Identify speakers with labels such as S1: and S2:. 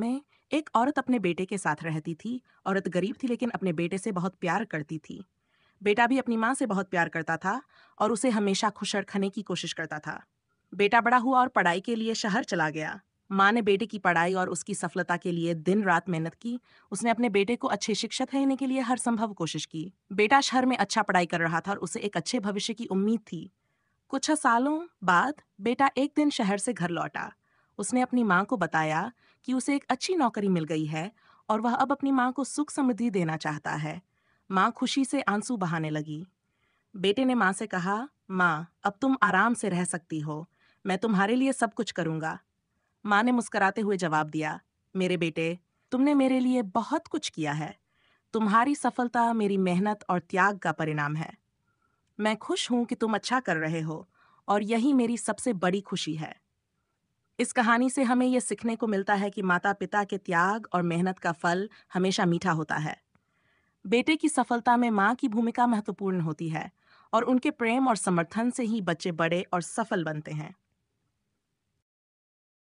S1: में एक औरत अपने बेटे के साथ रहती थी औरत गरीब थी लेकिन अपने बेटे से बहुत प्यार करती थी बेटा भी अपनी माँ से बहुत प्यार करता था और उसे हमेशा खुश रखने की कोशिश करता था बेटा बड़ा हुआ और पढ़ाई के लिए शहर चला गया माँ ने बेटे की पढ़ाई और उसकी सफलता के लिए दिन रात मेहनत की उसने अपने बेटे को अच्छे शिक्षक रहने के लिए हर संभव कोशिश की बेटा शहर में अच्छा पढ़ाई कर रहा था और उसे एक अच्छे भविष्य की उम्मीद थी कुछ सालों बाद बेटा एक दिन शहर से घर लौटा उसने अपनी माँ को बताया कि उसे एक अच्छी नौकरी मिल गई है और वह अब अपनी माँ को सुख समृद्धि देना चाहता है माँ खुशी से आंसू बहाने लगी बेटे ने माँ से कहा माँ अब तुम आराम से रह सकती हो मैं तुम्हारे लिए सब कुछ करूँगा माँ ने मुस्कराते हुए जवाब दिया मेरे बेटे तुमने मेरे लिए बहुत कुछ किया है तुम्हारी सफलता मेरी मेहनत और त्याग का परिणाम है मैं खुश हूं कि तुम अच्छा कर रहे हो और यही मेरी सबसे बड़ी खुशी है इस कहानी से हमें यह सीखने को मिलता है कि माता पिता के त्याग और मेहनत का फल हमेशा मीठा होता है बेटे की सफलता में माँ की भूमिका महत्वपूर्ण होती है और उनके प्रेम और समर्थन से ही बच्चे बड़े और सफल बनते हैं